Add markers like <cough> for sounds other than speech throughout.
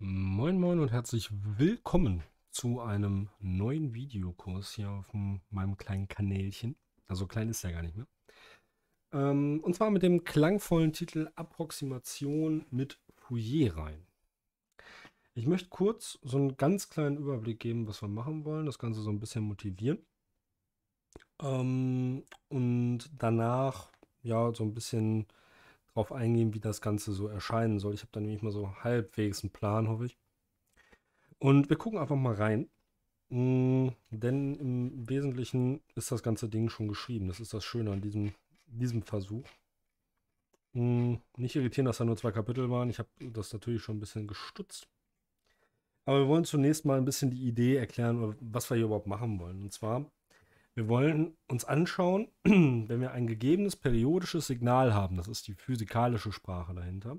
Moin Moin und herzlich willkommen zu einem neuen Videokurs hier auf meinem kleinen Kanälchen. Also klein ist ja gar nicht mehr. Ähm, und zwar mit dem klangvollen Titel Approximation mit Fourier rein. Ich möchte kurz so einen ganz kleinen Überblick geben, was wir machen wollen, das Ganze so ein bisschen motivieren. Ähm, und danach ja so ein bisschen darauf eingehen, wie das Ganze so erscheinen soll. Ich habe da nämlich mal so halbwegs einen Plan, hoffe ich. Und wir gucken einfach mal rein. Mm, denn im Wesentlichen ist das ganze Ding schon geschrieben. Das ist das Schöne an diesem, diesem Versuch. Mm, nicht irritieren, dass da nur zwei Kapitel waren. Ich habe das natürlich schon ein bisschen gestutzt. Aber wir wollen zunächst mal ein bisschen die Idee erklären, was wir hier überhaupt machen wollen. Und zwar wir wollen uns anschauen, <clears throat> wenn wir ein gegebenes periodisches Signal haben, das ist die physikalische Sprache dahinter,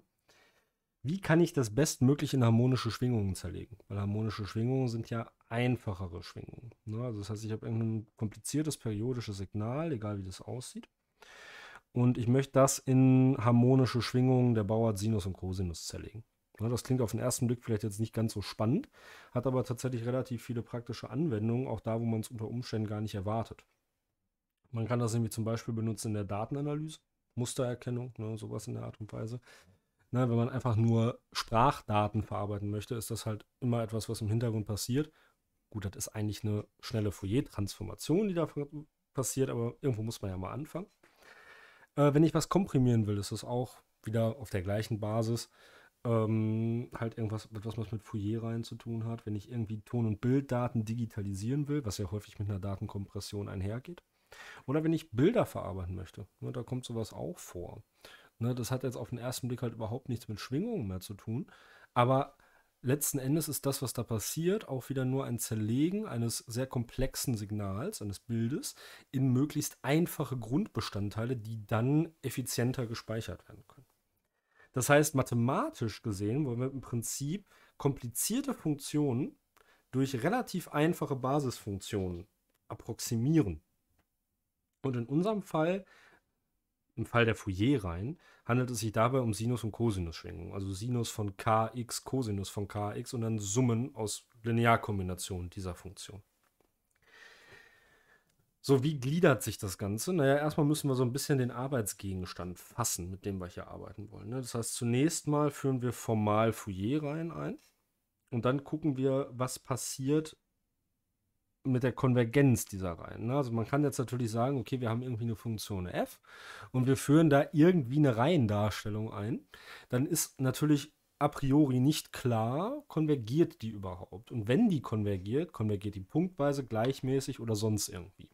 wie kann ich das bestmöglich in harmonische Schwingungen zerlegen? Weil harmonische Schwingungen sind ja einfachere Schwingungen. Ne? Also das heißt, ich habe ein kompliziertes periodisches Signal, egal wie das aussieht. Und ich möchte das in harmonische Schwingungen der Bauart Sinus und Cosinus zerlegen. Ne, das klingt auf den ersten Blick vielleicht jetzt nicht ganz so spannend, hat aber tatsächlich relativ viele praktische Anwendungen, auch da, wo man es unter Umständen gar nicht erwartet. Man kann das nämlich zum Beispiel benutzen in der Datenanalyse, Mustererkennung, ne, sowas in der Art und Weise. Na, ne, wenn man einfach nur Sprachdaten verarbeiten möchte, ist das halt immer etwas, was im Hintergrund passiert. Gut, das ist eigentlich eine schnelle Fourier-Transformation, die da passiert, aber irgendwo muss man ja mal anfangen. Äh, wenn ich was komprimieren will, ist das auch wieder auf der gleichen Basis ähm, halt irgendwas, was was mit fourier rein zu tun hat, wenn ich irgendwie Ton- und Bilddaten digitalisieren will, was ja häufig mit einer Datenkompression einhergeht. Oder wenn ich Bilder verarbeiten möchte, ne, da kommt sowas auch vor. Ne, das hat jetzt auf den ersten Blick halt überhaupt nichts mit Schwingungen mehr zu tun, aber letzten Endes ist das, was da passiert, auch wieder nur ein Zerlegen eines sehr komplexen Signals, eines Bildes, in möglichst einfache Grundbestandteile, die dann effizienter gespeichert werden können. Das heißt, mathematisch gesehen wollen wir im Prinzip komplizierte Funktionen durch relativ einfache Basisfunktionen approximieren. Und in unserem Fall, im Fall der Fourier-Reihen, handelt es sich dabei um Sinus- und Cosinusschwingungen. Also Sinus von kx, Cosinus von kx und dann Summen aus Linearkombinationen dieser Funktion. So, wie gliedert sich das Ganze? Naja, erstmal müssen wir so ein bisschen den Arbeitsgegenstand fassen, mit dem wir hier arbeiten wollen. Ne? Das heißt, zunächst mal führen wir formal Fourier-Reihen ein und dann gucken wir, was passiert mit der Konvergenz dieser Reihen. Ne? Also man kann jetzt natürlich sagen, okay, wir haben irgendwie eine Funktion f und wir führen da irgendwie eine Reihendarstellung ein. Dann ist natürlich a priori nicht klar, konvergiert die überhaupt. Und wenn die konvergiert, konvergiert die punktweise, gleichmäßig oder sonst irgendwie.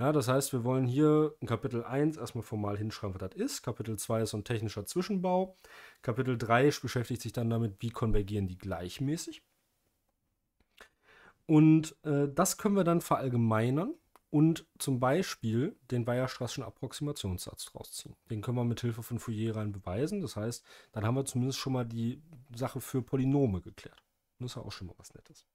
Ja, das heißt, wir wollen hier in Kapitel 1 erstmal formal hinschreiben, was das ist. Kapitel 2 ist so ein technischer Zwischenbau. Kapitel 3 beschäftigt sich dann damit, wie konvergieren die gleichmäßig. Und äh, das können wir dann verallgemeinern und zum Beispiel den Weierstraßschen Approximationssatz draus ziehen. Den können wir mit Hilfe von Fourier rein beweisen. Das heißt, dann haben wir zumindest schon mal die Sache für Polynome geklärt. Das ist ja auch schon mal was Nettes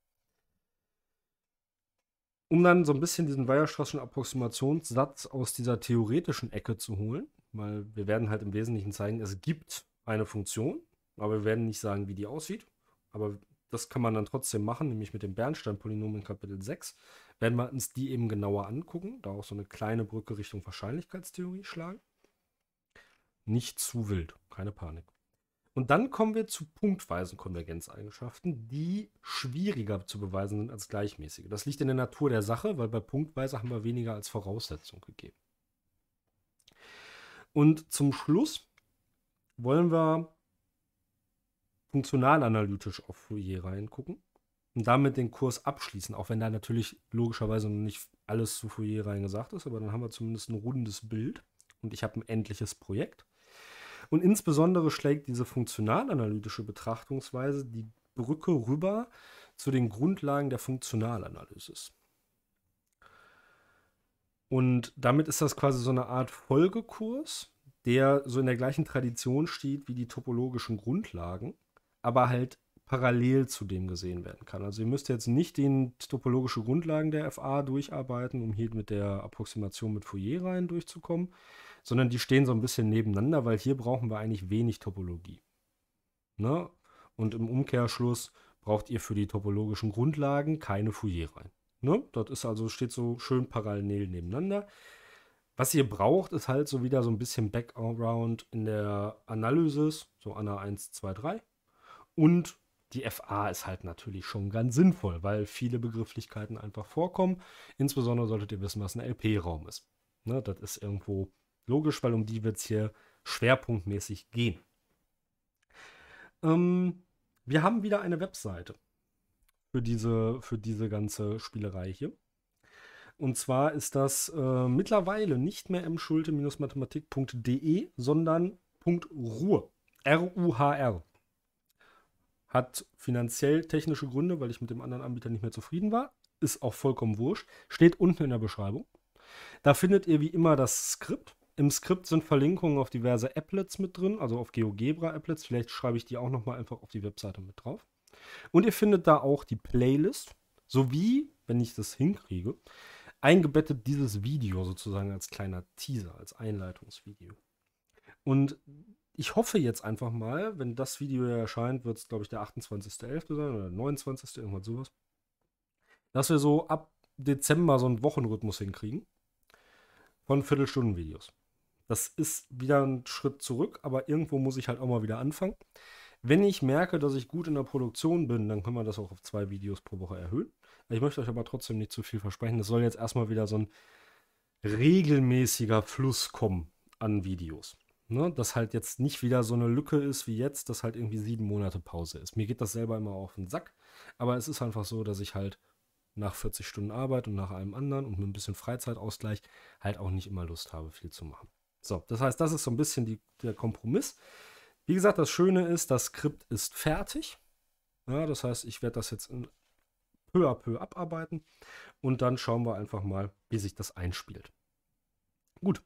um dann so ein bisschen diesen Weierstrasschen Approximationssatz aus dieser theoretischen Ecke zu holen, weil wir werden halt im Wesentlichen zeigen, es gibt eine Funktion, aber wir werden nicht sagen, wie die aussieht. Aber das kann man dann trotzdem machen, nämlich mit dem Bernstein-Polynom in Kapitel 6, werden wir uns die eben genauer angucken, da auch so eine kleine Brücke Richtung Wahrscheinlichkeitstheorie schlagen. Nicht zu wild, keine Panik. Und dann kommen wir zu punktweisen Konvergenzeigenschaften, die schwieriger zu beweisen sind als gleichmäßige. Das liegt in der Natur der Sache, weil bei punktweise haben wir weniger als Voraussetzung gegeben. Und zum Schluss wollen wir funktionalanalytisch auf Fourier reingucken und damit den Kurs abschließen, auch wenn da natürlich logischerweise noch nicht alles zu Fourier rein gesagt ist, aber dann haben wir zumindest ein rundes Bild und ich habe ein endliches Projekt. Und insbesondere schlägt diese funktionalanalytische Betrachtungsweise die Brücke rüber zu den Grundlagen der Funktionalanalysis. Und damit ist das quasi so eine Art Folgekurs, der so in der gleichen Tradition steht wie die topologischen Grundlagen, aber halt parallel zu dem gesehen werden kann. Also ihr müsst jetzt nicht die topologische Grundlagen der FA durcharbeiten, um hier mit der Approximation mit Fourier-Reihen durchzukommen, sondern die stehen so ein bisschen nebeneinander, weil hier brauchen wir eigentlich wenig Topologie. Ne? Und im Umkehrschluss braucht ihr für die topologischen Grundlagen keine Fourier-Reihen. Ne? Das ist also, steht so schön parallel nebeneinander. Was ihr braucht, ist halt so wieder so ein bisschen Background in der Analysis, so Anna 1, 2, 3 und die FA ist halt natürlich schon ganz sinnvoll, weil viele Begrifflichkeiten einfach vorkommen. Insbesondere solltet ihr wissen, was ein LP-Raum ist. Ne, das ist irgendwo logisch, weil um die wird es hier schwerpunktmäßig gehen. Ähm, wir haben wieder eine Webseite für diese, für diese ganze Spielerei hier. Und zwar ist das äh, mittlerweile nicht mehr mschulte-mathematik.de, sondern .ruhr. R-U-H-R hat finanziell technische Gründe, weil ich mit dem anderen Anbieter nicht mehr zufrieden war. Ist auch vollkommen wurscht. Steht unten in der Beschreibung. Da findet ihr wie immer das Skript. Im Skript sind Verlinkungen auf diverse Applets mit drin, also auf GeoGebra-Applets. Vielleicht schreibe ich die auch nochmal einfach auf die Webseite mit drauf. Und ihr findet da auch die Playlist sowie, wenn ich das hinkriege, eingebettet dieses Video sozusagen als kleiner Teaser, als Einleitungsvideo. Und ich hoffe jetzt einfach mal, wenn das Video erscheint, wird es, glaube ich, der 28.11. sein oder 29. irgendwas sowas, dass wir so ab Dezember so einen Wochenrhythmus hinkriegen von Viertelstunden-Videos. Das ist wieder ein Schritt zurück, aber irgendwo muss ich halt auch mal wieder anfangen. Wenn ich merke, dass ich gut in der Produktion bin, dann können wir das auch auf zwei Videos pro Woche erhöhen. Ich möchte euch aber trotzdem nicht zu viel versprechen. Es soll jetzt erstmal wieder so ein regelmäßiger Fluss kommen an Videos ne, dass halt jetzt nicht wieder so eine Lücke ist wie jetzt, dass halt irgendwie sieben Monate Pause ist. Mir geht das selber immer auf den Sack, aber es ist einfach so, dass ich halt nach 40 Stunden Arbeit und nach allem anderen und mit ein bisschen Freizeitausgleich halt auch nicht immer Lust habe, viel zu machen. So, das heißt, das ist so ein bisschen die, der Kompromiss. Wie gesagt, das Schöne ist, das Skript ist fertig. Ja, das heißt, ich werde das jetzt peu à peu abarbeiten und dann schauen wir einfach mal, wie sich das einspielt. Gut,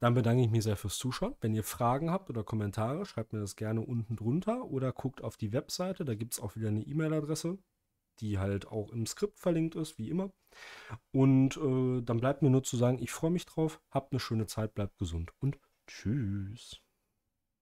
dann bedanke ich mich sehr fürs Zuschauen. Wenn ihr Fragen habt oder Kommentare, schreibt mir das gerne unten drunter oder guckt auf die Webseite. Da gibt es auch wieder eine E-Mail-Adresse, die halt auch im Skript verlinkt ist, wie immer. Und äh, dann bleibt mir nur zu sagen, ich freue mich drauf. Habt eine schöne Zeit, bleibt gesund und tschüss.